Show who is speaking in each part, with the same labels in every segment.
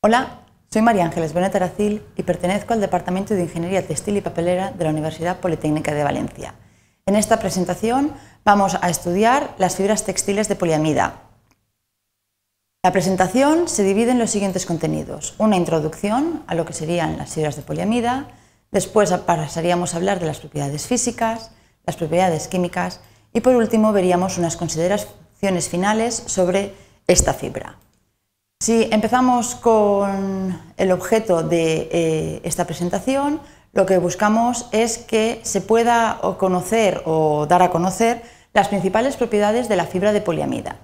Speaker 1: Hola, soy María Ángeles Bonet Aracil y pertenezco al Departamento de Ingeniería Textil y Papelera de la Universidad Politécnica de Valencia. En esta presentación vamos a estudiar las fibras textiles de poliamida. La presentación se divide en los siguientes contenidos. Una introducción a lo que serían las fibras de poliamida, después pasaríamos a hablar de las propiedades físicas, las propiedades químicas y por último veríamos unas consideraciones finales sobre esta fibra. Si empezamos con el objeto de eh, esta presentación, lo que buscamos es que se pueda conocer o dar a conocer las principales propiedades de la fibra de poliamida.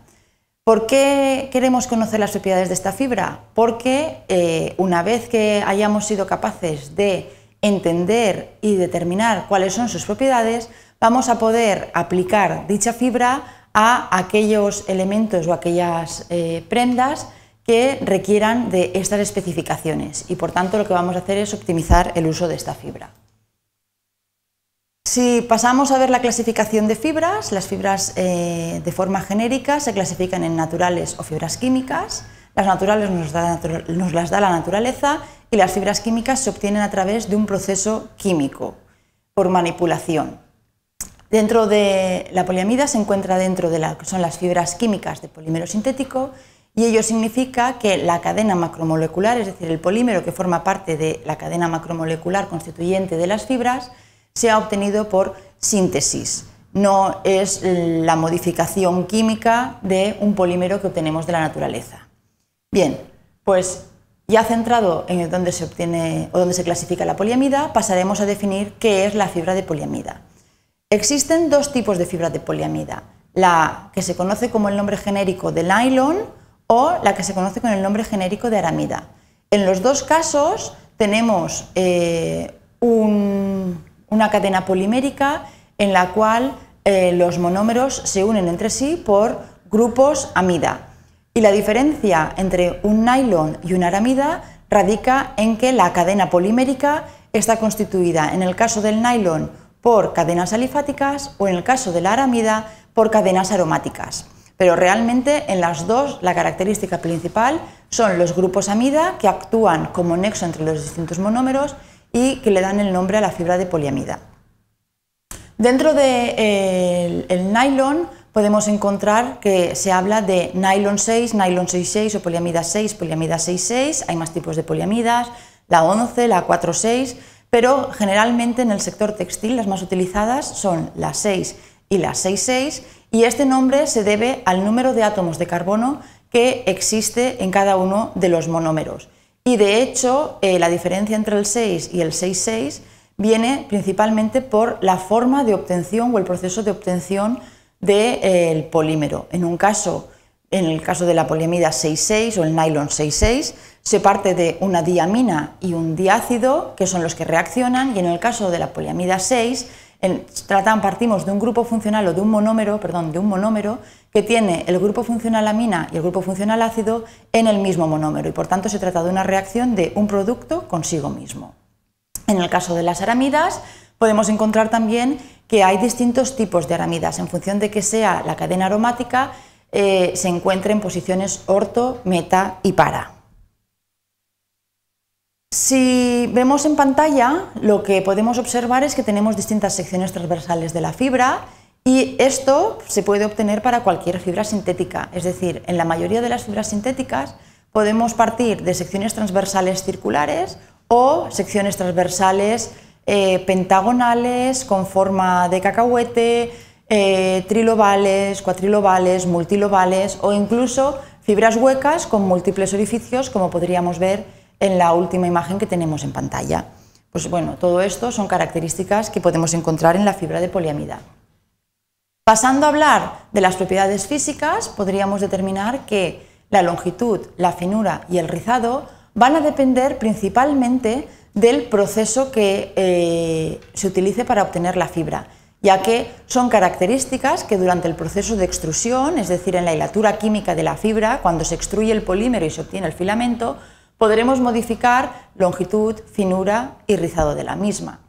Speaker 1: ¿Por qué queremos conocer las propiedades de esta fibra? Porque eh, una vez que hayamos sido capaces de entender y determinar cuáles son sus propiedades, vamos a poder aplicar dicha fibra a aquellos elementos o aquellas eh, prendas que requieran de estas especificaciones y por tanto lo que vamos a hacer es optimizar el uso de esta fibra. Si pasamos a ver la clasificación de fibras, las fibras eh, de forma genérica se clasifican en naturales o fibras químicas. Las naturales nos, las da la naturaleza y las fibras químicas se obtienen a través de un proceso químico, por manipulación. Dentro de la poliamida se encuentra dentro de lo que son las fibras químicas de polímero sintético, y ello significa que la cadena macromolecular, es decir, el polímero que forma parte de la cadena macromolecular constituyente de las fibras, se ha obtenido por síntesis. No es la modificación química de un polímero que obtenemos de la naturaleza. Bien, pues ya centrado en dónde se obtiene o dónde se clasifica la poliamida, pasaremos a definir qué es la fibra de poliamida. Existen dos tipos de fibra de poliamida, la que se conoce como el nombre genérico de nylon, o la que se conoce con el nombre genérico de aramida. En los dos casos tenemos eh, una cadena polimérica en la cual eh, los monómeros se unen entre sí por grupos amida. Y la diferencia entre un nylon y una aramida radica en que la cadena polimérica está constituida, en el caso del nylon, por cadenas alifáticas o en el caso de la aramida, por cadenas aromáticas pero realmente en las dos la característica principal son los grupos amida que actúan como nexo entre los distintos monómeros y que le dan el nombre a la fibra de poliamida. Dentro del de, eh, el nylon podemos encontrar que se habla de nylon 6, nylon 66 o poliamida 6, poliamida 66, hay más tipos de poliamidas, la 11, la 46, pero generalmente en el sector textil las más utilizadas son la 6 y la 66 y este nombre se debe al número de átomos de carbono que existe en cada uno de los monómeros. Y de hecho, eh, la diferencia entre el 6 y el 6,6 viene principalmente por la forma de obtención o el proceso de obtención del eh, polímero. En un caso, en el caso de la poliamida 6,6 o el nylon 6,6, se parte de una diamina y un diácido, que son los que reaccionan, y en el caso de la poliamida 6, partimos de un grupo funcional o de un monómero, perdón, de un monómero que tiene el grupo funcional amina y el grupo funcional ácido en el mismo monómero y por tanto se trata de una reacción de un producto consigo mismo. En el caso de las aramidas podemos encontrar también que hay distintos tipos de aramidas en función de que sea la cadena aromática eh, se encuentre en posiciones orto, meta y para. Si vemos en pantalla, lo que podemos observar es que tenemos distintas secciones transversales de la fibra y esto se puede obtener para cualquier fibra sintética. Es decir, en la mayoría de las fibras sintéticas podemos partir de secciones transversales circulares o secciones transversales eh, pentagonales con forma de cacahuete, eh, trilobales, cuatrilobales, multilobales o incluso fibras huecas con múltiples orificios como podríamos ver en la última imagen que tenemos en pantalla. Pues bueno, todo esto son características que podemos encontrar en la fibra de poliamida. Pasando a hablar de las propiedades físicas, podríamos determinar que la longitud, la finura y el rizado van a depender principalmente del proceso que eh, se utilice para obtener la fibra, ya que son características que durante el proceso de extrusión, es decir, en la hilatura química de la fibra, cuando se extruye el polímero y se obtiene el filamento, podremos modificar longitud, finura y rizado de la misma.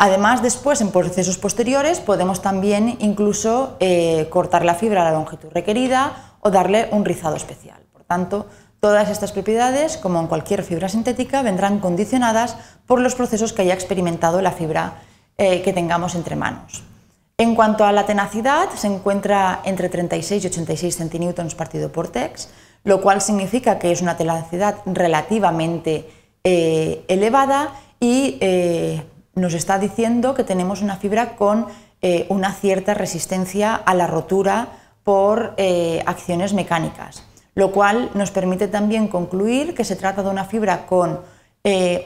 Speaker 1: Además, después, en procesos posteriores, podemos también incluso eh, cortar la fibra a la longitud requerida o darle un rizado especial. Por tanto, todas estas propiedades, como en cualquier fibra sintética, vendrán condicionadas por los procesos que haya experimentado la fibra eh, que tengamos entre manos. En cuanto a la tenacidad, se encuentra entre 36 y 86 centinewtons partido por tex lo cual significa que es una tenacidad relativamente eh, elevada y eh, nos está diciendo que tenemos una fibra con eh, una cierta resistencia a la rotura por acciones mecánicas, lo cual nos permite también concluir que se trata de una fibra con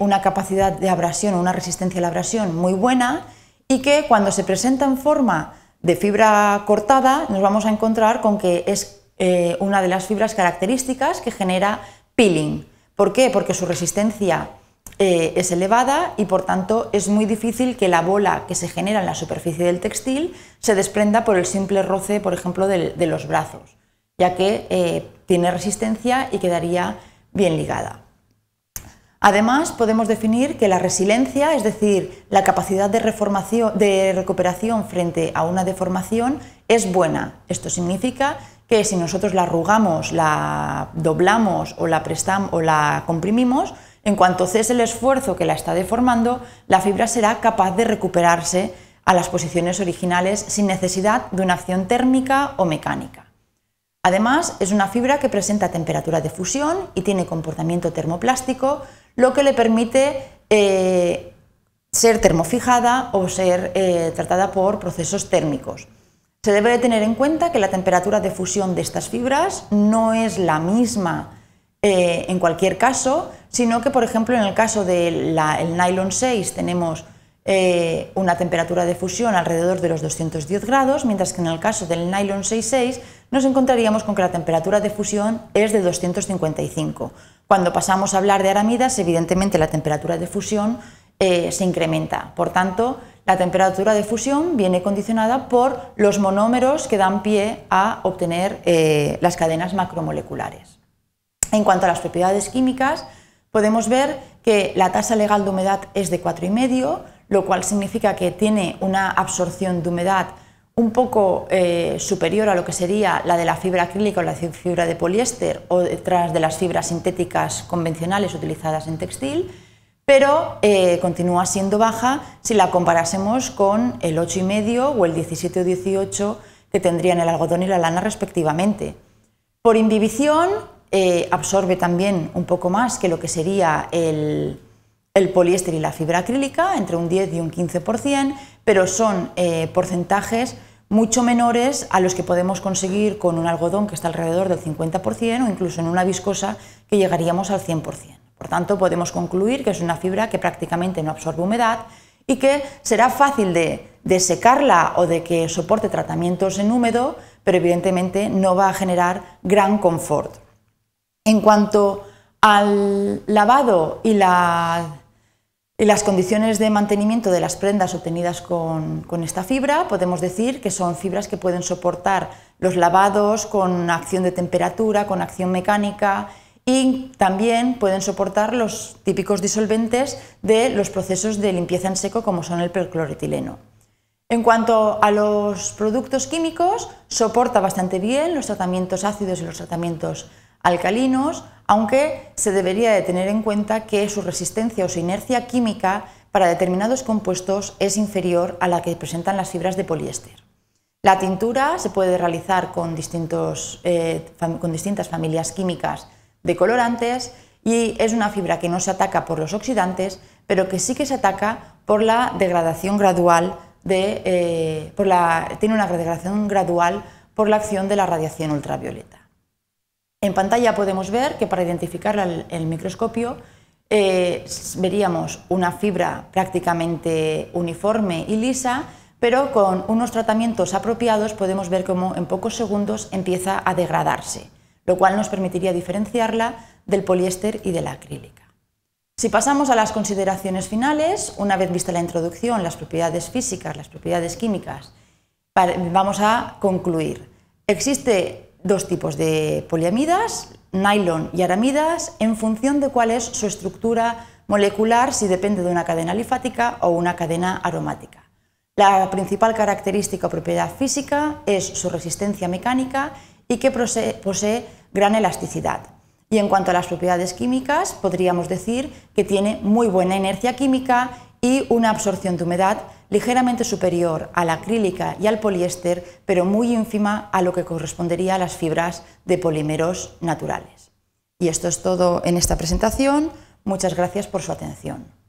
Speaker 1: una capacidad de abrasión, una resistencia a la abrasión muy buena y que cuando se presenta en forma de fibra cortada nos vamos a encontrar con que es eh, una de las fibras características que genera peeling. ¿Por qué? Porque su resistencia eh, es elevada y por tanto es muy difícil que la bola que se genera en la superficie del textil se desprenda por el simple roce, por ejemplo, de los brazos, ya que eh, tiene resistencia y quedaría bien ligada. Además, podemos definir que la resiliencia, es decir, la capacidad de, reformación, de recuperación frente a una deformación, es buena. Esto significa que si nosotros la arrugamos, la doblamos o la prestamos o la comprimimos, en cuanto cese el esfuerzo que la está deformando, la fibra será capaz de recuperarse a las posiciones originales sin necesidad de una acción térmica o mecánica. Además, es una fibra que presenta temperatura de fusión y tiene comportamiento termoplástico, lo que le permite eh, ser termofijada o ser eh, tratada por procesos térmicos. Se debe tener en cuenta que la temperatura de fusión de estas fibras no es la misma eh, en cualquier caso, sino que, por ejemplo, en el caso del nylon 6 tenemos eh, una temperatura de fusión alrededor de los 210 grados, mientras que en el caso del nylon 6.6 nos encontraríamos con que la temperatura de fusión es de 255. Cuando pasamos a hablar de aramidas, evidentemente la temperatura de fusión eh, se incrementa. Por tanto, la temperatura de fusión viene condicionada por los monómeros que dan pie a obtener eh, las cadenas macromoleculares. En cuanto a las propiedades químicas, podemos ver que la tasa legal de humedad es de 4,5, lo cual significa que tiene una absorción de humedad un poco eh, superior a lo que sería la de la fibra acrílica o la fibra de poliéster o detrás de las fibras sintéticas convencionales utilizadas en textil pero eh, continúa siendo baja si la comparásemos con el 8,5 o el 17 o 18 que tendrían el algodón y la lana respectivamente. Por inhibición eh, absorbe también un poco más que lo que sería el, poliéster y la fibra acrílica, entre un 10 y un 15%, pero son eh, porcentajes mucho menores a los que podemos conseguir con un algodón que está alrededor del 50% o incluso en una viscosa que llegaríamos al 100%. Por tanto, podemos concluir que es una fibra que prácticamente no absorbe humedad y que será fácil de, secarla o de que soporte tratamientos en húmedo, pero evidentemente no va a generar gran confort. En cuanto al lavado y, las condiciones de mantenimiento de las prendas obtenidas con, esta fibra, podemos decir que son fibras que pueden soportar los lavados con acción de temperatura, con acción mecánica y también pueden soportar los típicos disolventes de los procesos de limpieza en seco como son el percloretileno. En cuanto a los productos químicos, soporta bastante bien los tratamientos ácidos y los tratamientos alcalinos, aunque se debería de tener en cuenta que su resistencia o su inercia química para determinados compuestos es inferior a la que presentan las fibras de poliéster. La tintura se puede realizar con, distintos, eh, con distintas familias químicas de colorantes y es una fibra que no se ataca por los oxidantes, pero que sí que se ataca por la degradación gradual de, eh, por la, tiene una degradación gradual por la acción de la radiación ultravioleta. En pantalla podemos ver que para identificarla el microscopio eh, veríamos una fibra prácticamente uniforme y lisa, pero con unos tratamientos apropiados podemos ver cómo en pocos segundos empieza a degradarse lo cual nos permitiría diferenciarla del poliéster y de la acrílica. Si pasamos a las consideraciones finales, una vez vista la introducción, las propiedades físicas, las propiedades químicas, vamos a concluir. Existe dos tipos de poliamidas, nylon y aramidas, en función de cuál es su estructura molecular, si depende de una cadena lifática o una cadena aromática. La principal característica o propiedad física es su resistencia mecánica y que posee, posee gran elasticidad. Y en cuanto a las propiedades químicas, podríamos decir que tiene muy buena inercia química y una absorción de humedad ligeramente superior a la acrílica y al poliéster, pero muy ínfima a lo que correspondería a las fibras de polímeros naturales. Y esto es todo en esta presentación. Muchas gracias por su atención.